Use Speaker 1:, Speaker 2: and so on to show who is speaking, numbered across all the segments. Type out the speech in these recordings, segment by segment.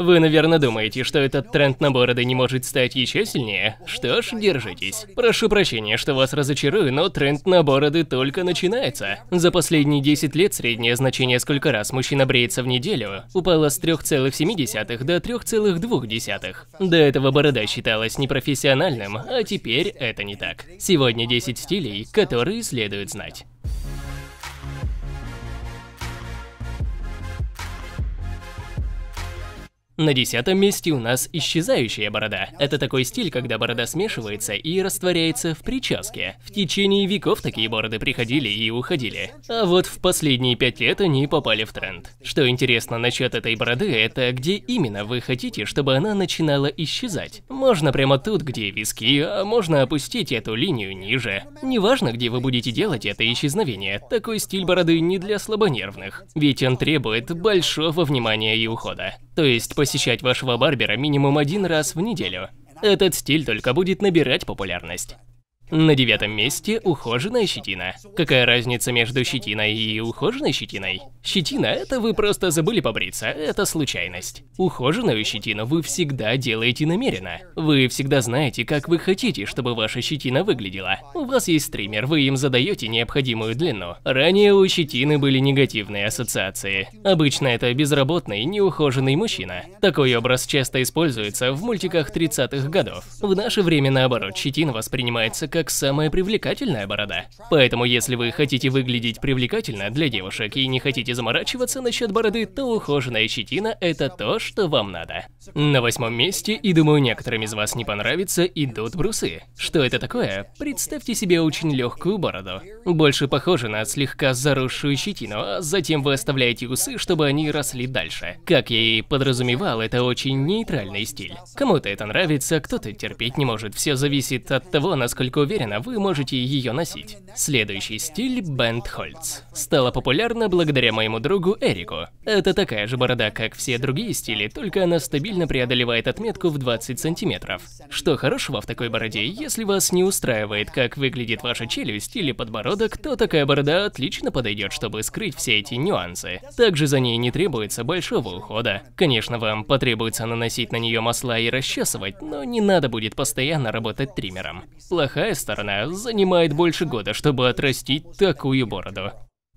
Speaker 1: Вы, наверное, думаете, что этот тренд на бороды не может стать еще сильнее? Что ж, держитесь. Прошу прощения, что вас разочарую, но тренд на бороды только начинается. За последние 10 лет среднее значение, сколько раз мужчина бреется в неделю, упало с 3,7 до 3,2. До этого борода считалась непрофессиональным, а теперь это не так. Сегодня 10 стилей, которые следует знать. На десятом месте у нас исчезающая борода. Это такой стиль, когда борода смешивается и растворяется в прическе. В течение веков такие бороды приходили и уходили. А вот в последние пять лет они попали в тренд. Что интересно насчет этой бороды, это где именно вы хотите, чтобы она начинала исчезать. Можно прямо тут, где виски, а можно опустить эту линию ниже. Неважно, где вы будете делать это исчезновение, такой стиль бороды не для слабонервных, ведь он требует большого внимания и ухода. То есть посещать вашего барбера минимум один раз в неделю. Этот стиль только будет набирать популярность. На девятом месте ухоженная щетина. Какая разница между щетиной и ухоженной щетиной? Щетина – это вы просто забыли побриться, это случайность. Ухоженную щетину вы всегда делаете намеренно. Вы всегда знаете, как вы хотите, чтобы ваша щетина выглядела. У вас есть стример, вы им задаете необходимую длину. Ранее у щетины были негативные ассоциации. Обычно это безработный, неухоженный мужчина. Такой образ часто используется в мультиках 30-х годов. В наше время, наоборот, щетина воспринимается как как самая привлекательная борода. Поэтому, если вы хотите выглядеть привлекательно для девушек и не хотите заморачиваться насчет бороды, то ухоженная щетина – это то, что вам надо. На восьмом месте, и думаю, некоторым из вас не понравится, идут брусы. Что это такое? Представьте себе очень легкую бороду. Больше похоже на слегка заросшую щетину, а затем вы оставляете усы, чтобы они росли дальше. Как я и подразумевал, это очень нейтральный стиль. Кому-то это нравится, кто-то терпеть не может. Все зависит от того, насколько уверена, вы можете ее носить. Следующий стиль – бендхольц. Стала популярна благодаря моему другу Эрику. Это такая же борода, как все другие стили, только она стабильно преодолевает отметку в 20 сантиметров. Что хорошего в такой бороде, если вас не устраивает, как выглядит ваша челюсть или подбородок, то такая борода отлично подойдет, чтобы скрыть все эти нюансы. Также за ней не требуется большого ухода. Конечно, вам потребуется наносить на нее масла и расчесывать, но не надо будет постоянно работать триммером. Плохая сторона занимает больше года, чтобы отрастить такую бороду.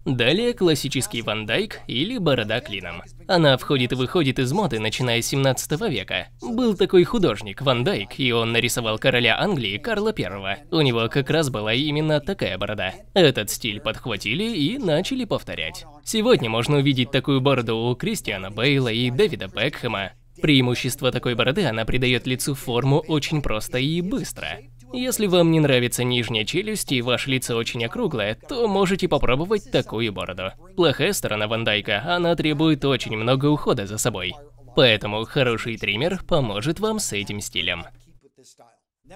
Speaker 1: Далее классический вандайк или борода клином. Она входит и выходит из моды, начиная с 17 века. Был такой художник вандайк, и он нарисовал короля Англии Карла I. У него как раз была именно такая борода. Этот стиль подхватили и начали повторять. Сегодня можно увидеть такую бороду у Кристиана Бейла и Дэвида Бекхэма. Преимущество такой бороды – она придает лицу форму очень просто и быстро. Если вам не нравится нижняя челюсть и ваше лицо очень округлое, то можете попробовать такую бороду. Плохая сторона Ван Дайка, она требует очень много ухода за собой. Поэтому хороший триммер поможет вам с этим стилем.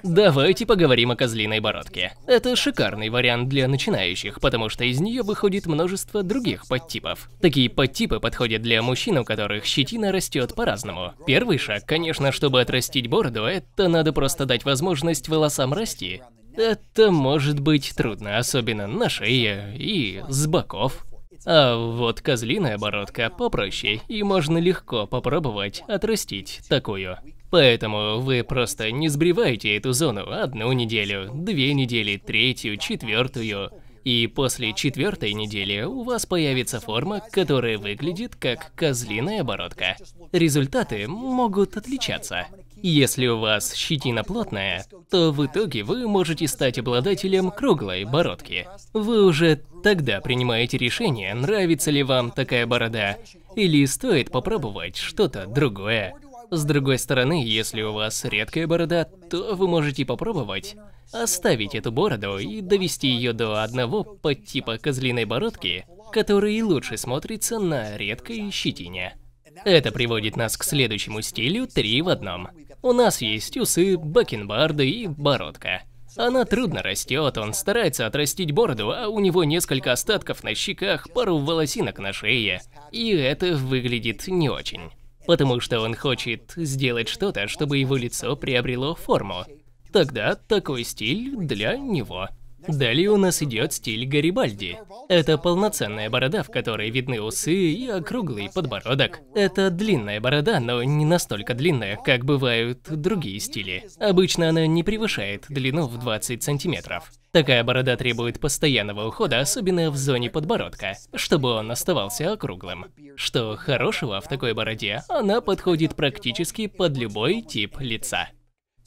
Speaker 1: Давайте поговорим о козлиной бородке. Это шикарный вариант для начинающих, потому что из нее выходит множество других подтипов. Такие подтипы подходят для мужчин, у которых щетина растет по-разному. Первый шаг, конечно, чтобы отрастить бороду, это надо просто дать возможность волосам расти. Это может быть трудно, особенно на шее и с боков. А вот козлиная бородка попроще, и можно легко попробовать отрастить такую. Поэтому вы просто не сбривайте эту зону одну неделю, две недели, третью, четвертую. И после четвертой недели у вас появится форма, которая выглядит как козлиная бородка. Результаты могут отличаться. Если у вас щетина плотная, то в итоге вы можете стать обладателем круглой бородки. Вы уже тогда принимаете решение, нравится ли вам такая борода, или стоит попробовать что-то другое. С другой стороны, если у вас редкая борода, то вы можете попробовать оставить эту бороду и довести ее до одного типа козлиной бородки, который лучше смотрится на редкой щетине. Это приводит нас к следующему стилю три в одном. У нас есть усы, бакенбарды и бородка. Она трудно растет, он старается отрастить бороду, а у него несколько остатков на щеках, пару волосинок на шее. И это выглядит не очень потому что он хочет сделать что-то, чтобы его лицо приобрело форму. Тогда такой стиль для него. Далее у нас идет стиль Гарибальди. Это полноценная борода, в которой видны усы и округлый подбородок. Это длинная борода, но не настолько длинная, как бывают другие стили. Обычно она не превышает длину в 20 сантиметров. Такая борода требует постоянного ухода, особенно в зоне подбородка, чтобы он оставался округлым. Что хорошего в такой бороде, она подходит практически под любой тип лица.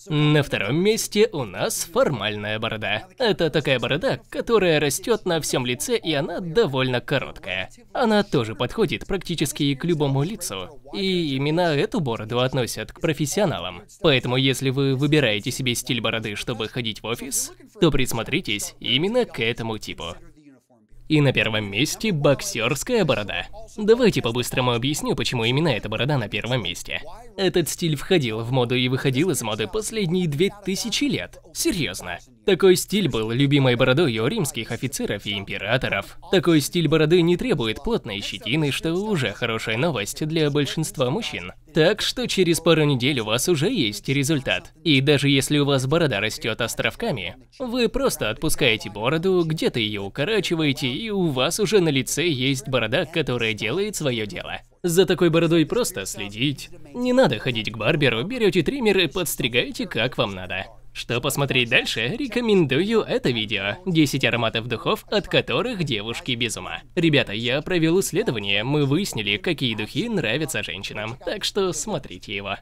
Speaker 1: На втором месте у нас формальная борода. Это такая борода, которая растет на всем лице и она довольно короткая. Она тоже подходит практически к любому лицу. И именно эту бороду относят к профессионалам. Поэтому если вы выбираете себе стиль бороды, чтобы ходить в офис, то присмотритесь именно к этому типу. И на первом месте боксерская борода. Давайте по-быстрому объясню, почему именно эта борода на первом месте. Этот стиль входил в моду и выходил из моды последние две тысячи лет. Серьезно. Такой стиль был любимой бородой у римских офицеров и императоров. Такой стиль бороды не требует плотной щетины, что уже хорошая новость для большинства мужчин. Так что через пару недель у вас уже есть результат. И даже если у вас борода растет островками, вы просто отпускаете бороду, где-то ее укорачиваете, и у вас уже на лице есть борода, которая делает свое дело. За такой бородой просто следить. Не надо ходить к барберу, берете триммер и подстригаете как вам надо. Чтобы посмотреть дальше, рекомендую это видео. 10 ароматов духов, от которых девушки без ума. Ребята, я провел исследование, мы выяснили, какие духи нравятся женщинам, так что смотрите его.